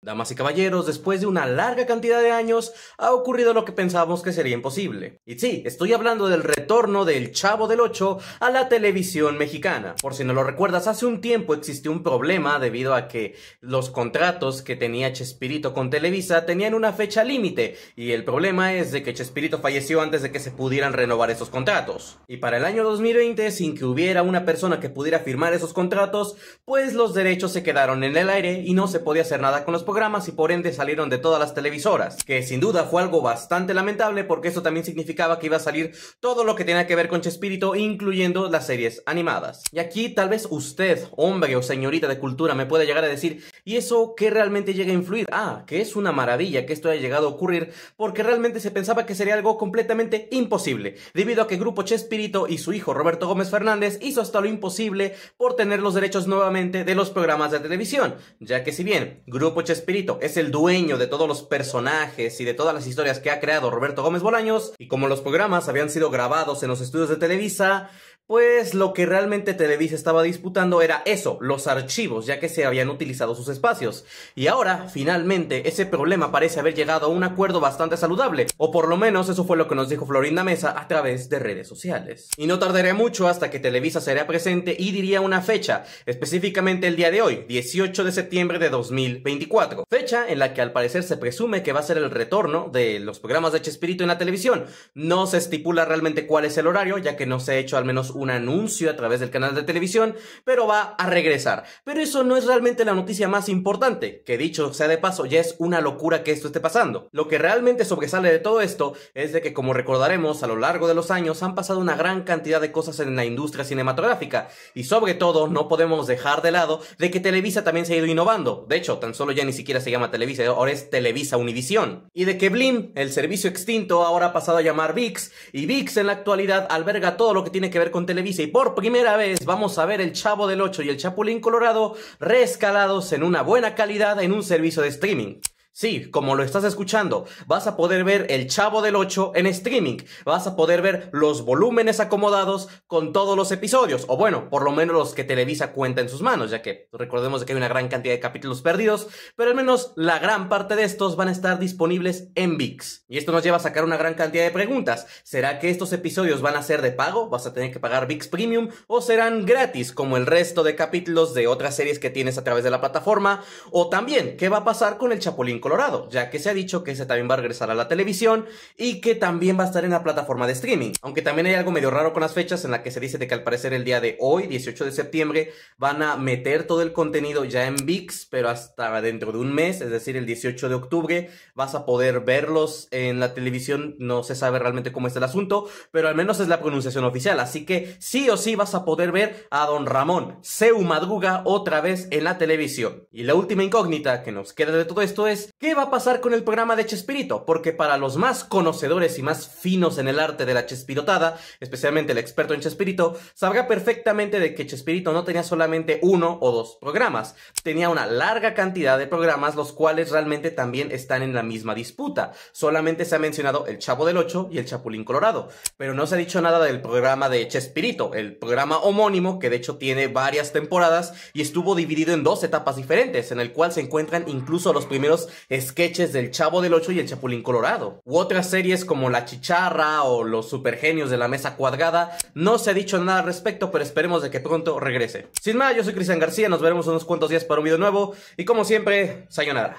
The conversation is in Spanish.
Damas y caballeros, después de una larga cantidad de años, ha ocurrido lo que pensábamos que sería imposible. Y sí, estoy hablando del retorno del Chavo del 8 a la televisión mexicana. Por si no lo recuerdas, hace un tiempo existió un problema debido a que los contratos que tenía Chespirito con Televisa tenían una fecha límite, y el problema es de que Chespirito falleció antes de que se pudieran renovar esos contratos. Y para el año 2020, sin que hubiera una persona que pudiera firmar esos contratos, pues los derechos se quedaron en el aire y no se podía hacer nada con los programas y por ende salieron de todas las televisoras, que sin duda fue algo bastante lamentable porque eso también significaba que iba a salir todo lo que tenía que ver con Chespirito, incluyendo las series animadas. Y aquí tal vez usted, hombre o señorita de cultura, me pueda llegar a decir, ¿y eso qué realmente llega a influir? Ah, que es una maravilla que esto haya llegado a ocurrir porque realmente se pensaba que sería algo completamente imposible, debido a que Grupo Chespirito y su hijo Roberto Gómez Fernández hizo hasta lo imposible por tener los derechos nuevamente de los programas de televisión, ya que si bien Grupo Chespirito Espíritu es el dueño de todos los personajes y de todas las historias que ha creado Roberto Gómez Bolaños, y como los programas habían sido grabados en los estudios de Televisa, pues lo que realmente Televisa estaba disputando era eso, los archivos, ya que se habían utilizado sus espacios. Y ahora, finalmente, ese problema parece haber llegado a un acuerdo bastante saludable, o por lo menos eso fue lo que nos dijo Florinda Mesa a través de redes sociales. Y no tardaría mucho hasta que Televisa sería presente y diría una fecha, específicamente el día de hoy, 18 de septiembre de 2024, fecha en la que al parecer se presume que va a ser el retorno de los programas de Chespirito en la televisión. No se estipula realmente cuál es el horario, ya que no se ha hecho al menos un anuncio a través del canal de televisión, pero va a regresar. Pero eso no es realmente la noticia más importante, que dicho sea de paso, ya es una locura que esto esté pasando. Lo que realmente sobresale de todo esto es de que, como recordaremos, a lo largo de los años han pasado una gran cantidad de cosas en la industria cinematográfica, y sobre todo no podemos dejar de lado de que Televisa también se ha ido innovando. De hecho, tan solo ya ni siquiera se llama Televisa, ahora es Televisa Univisión. Y de que Blim, el servicio extinto, ahora ha pasado a llamar VIX, y VIX en la actualidad alberga todo lo que tiene que ver con Televisa y por primera vez vamos a ver El Chavo del 8 y El Chapulín Colorado rescalados en una buena calidad en un servicio de streaming. Sí, como lo estás escuchando, vas a poder ver El Chavo del 8 en streaming, vas a poder ver los volúmenes acomodados con todos los episodios, o bueno, por lo menos los que Televisa cuenta en sus manos, ya que recordemos que hay una gran cantidad de capítulos perdidos, pero al menos la gran parte de estos van a estar disponibles en VIX. Y esto nos lleva a sacar una gran cantidad de preguntas. ¿Será que estos episodios van a ser de pago? ¿Vas a tener que pagar VIX Premium? ¿O serán gratis como el resto de capítulos de otras series que tienes a través de la plataforma? ¿O también qué va a pasar con el Chapulín? Colorado, ya que se ha dicho que ese también va a regresar a la televisión y que también va a estar en la plataforma de streaming. Aunque también hay algo medio raro con las fechas en la que se dice de que al parecer el día de hoy, 18 de septiembre, van a meter todo el contenido ya en VIX, pero hasta dentro de un mes, es decir, el 18 de octubre, vas a poder verlos en la televisión. No se sabe realmente cómo es el asunto, pero al menos es la pronunciación oficial. Así que sí o sí vas a poder ver a Don Ramón Seu Madruga otra vez en la televisión. Y la última incógnita que nos queda de todo esto es qué va a pasar con el programa de Chespirito, porque para los más conocedores y más finos en el arte de la Chespirotada, especialmente el experto en Chespirito, sabrá perfectamente de que Chespirito no tenía solamente uno o dos programas, tenía una larga cantidad de programas los cuales realmente también están en la misma disputa. Solamente se ha mencionado El Chavo del Ocho y El Chapulín Colorado, pero no se ha dicho nada del programa de Chespirito, el programa homónimo que de hecho tiene varias temporadas y estuvo dividido en dos etapas diferentes, en el cual se encuentran incluso los primeros sketches del Chavo del Ocho y el Chapulín Colorado. U otras series como La Chicharra o Los Supergenios de la Mesa Cuadrada. No se ha dicho nada al respecto, pero esperemos de que pronto regrese. Sin más, yo soy Cristian García, nos veremos unos cuantos días para un video nuevo. Y como siempre, sayonara.